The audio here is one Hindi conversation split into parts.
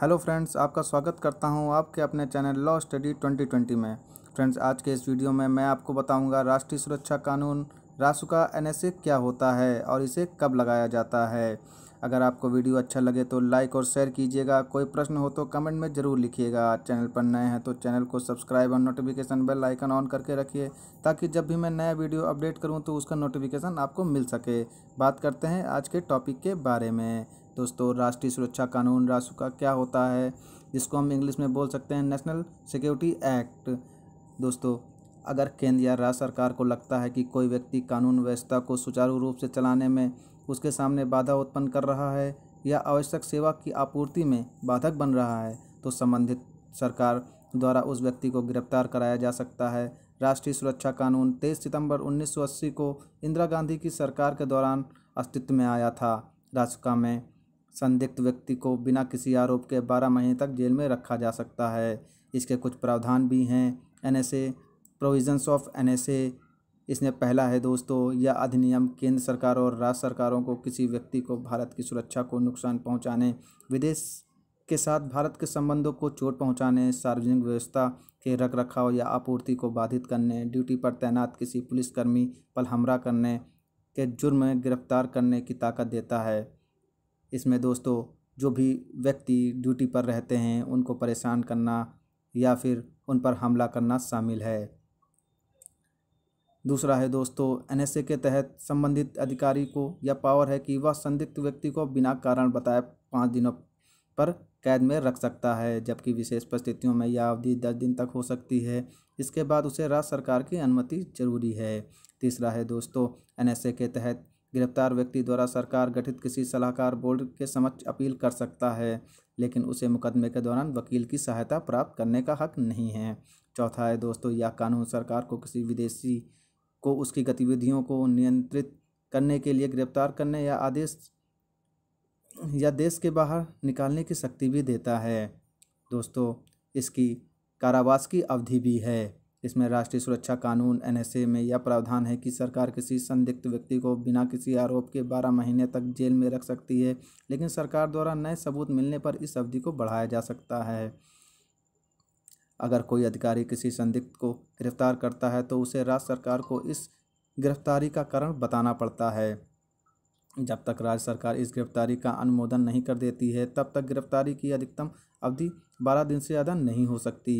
हेलो फ्रेंड्स आपका स्वागत करता हूं आपके अपने चैनल लॉ स्टडी 2020 में फ्रेंड्स आज के इस वीडियो में मैं आपको बताऊंगा राष्ट्रीय सुरक्षा कानून रासुका एनएसए क्या होता है और इसे कब लगाया जाता है अगर आपको वीडियो अच्छा लगे तो लाइक और शेयर कीजिएगा कोई प्रश्न हो तो कमेंट में ज़रूर लिखिएगा चैनल पर नए हैं तो चैनल को सब्सक्राइब और नोटिफिकेशन बेल आइकन ऑन करके रखिए ताकि जब भी मैं नया वीडियो अपडेट करूं तो उसका नोटिफिकेशन आपको मिल सके बात करते हैं आज के टॉपिक के बारे में दोस्तों राष्ट्रीय सुरक्षा कानून राष्ट्र का क्या होता है जिसको हम इंग्लिश में बोल सकते हैं नेशनल सिक्योरिटी एक्ट दोस्तों अगर केंद्र या राज्य सरकार को लगता है कि कोई व्यक्ति कानून व्यवस्था को सुचारू रूप से चलाने में उसके सामने बाधा उत्पन्न कर रहा है या आवश्यक सेवा की आपूर्ति में बाधक बन रहा है तो संबंधित सरकार द्वारा उस व्यक्ति को गिरफ्तार कराया जा सकता है राष्ट्रीय सुरक्षा कानून तेईस सितंबर 1980 को इंदिरा गांधी की सरकार के दौरान अस्तित्व में आया था राजका में संदिग्ध व्यक्ति को बिना किसी आरोप के बारह महीने तक जेल में रखा जा सकता है इसके कुछ प्रावधान भी हैं N S A provisions of N S A इसमें पहला है दोस्तों यह अधिनियम केंद्र सरकार और राज्य सरकारों को किसी व्यक्ति को भारत की सुरक्षा को नुकसान पहुंचाने विदेश के साथ भारत के संबंधों को चोट पहुंचाने सार्वजनिक व्यवस्था के रख रखाव या आपूर्ति को बाधित करने ड्यूटी पर तैनात किसी पुलिसकर्मी पर हमला करने के जुर्म में गिरफ्तार करने की ताकत देता है इसमें दोस्तों जो भी व्यक्ति ड्यूटी पर रहते हैं उनको परेशान करना या फिर उन पर हमला करना शामिल है दूसरा है दोस्तों एनएसए के तहत संबंधित अधिकारी को यह पावर है कि वह संदिग्ध व्यक्ति को बिना कारण बताए पाँच दिनों पर कैद में रख सकता है जबकि विशेष परिस्थितियों में यह अवधि दस दिन तक हो सकती है इसके बाद उसे राज्य सरकार की अनुमति जरूरी है तीसरा है दोस्तों एनएसए के तहत गिरफ्तार व्यक्ति द्वारा सरकार गठित किसी सलाहकार बोर्ड के समक्ष अपील कर सकता है लेकिन उसे मुकदमे के दौरान वकील की सहायता प्राप्त करने का हक नहीं है चौथा है दोस्तों यह कानून सरकार को किसी विदेशी को उसकी गतिविधियों को नियंत्रित करने के लिए गिरफ्तार करने या आदेश या देश के बाहर निकालने की शक्ति भी देता है दोस्तों इसकी कारावास की अवधि भी है इसमें राष्ट्रीय सुरक्षा कानून एन में यह प्रावधान है कि सरकार किसी संदिग्ध व्यक्ति को बिना किसी आरोप के बारह महीने तक जेल में रख सकती है लेकिन सरकार द्वारा नए सबूत मिलने पर इस अवधि को बढ़ाया जा सकता है अगर कोई अधिकारी किसी संदिग्ध को गिरफ्तार करता है तो उसे राज्य सरकार को इस गिरफ्तारी का कारण बताना पड़ता है जब तक राज्य सरकार इस गिरफ्तारी का अनुमोदन नहीं कर देती है तब तक गिरफ्तारी की अधिकतम अवधि बारह दिन से ज़्यादा नहीं हो सकती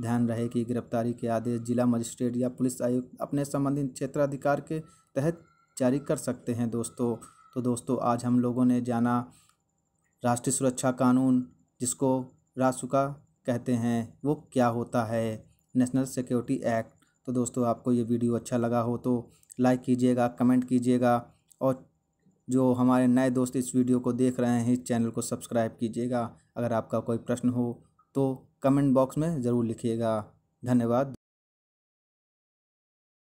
ध्यान रहे कि गिरफ्तारी के आदेश जिला मजिस्ट्रेट या पुलिस आयुक्त अपने संबंधित क्षेत्राधिकार के तहत जारी कर सकते हैं दोस्तों तो दोस्तों आज हम लोगों ने जाना राष्ट्रीय सुरक्षा कानून जिसको रासुका कहते हैं वो क्या होता है नेशनल सिक्योरिटी एक्ट तो दोस्तों आपको ये वीडियो अच्छा लगा हो तो लाइक कीजिएगा कमेंट कीजिएगा और जो हमारे नए दोस्त इस वीडियो को देख रहे हैं इस चैनल को सब्सक्राइब कीजिएगा अगर आपका कोई प्रश्न हो तो कमेंट बॉक्स में ज़रूर लिखिएगा धन्यवाद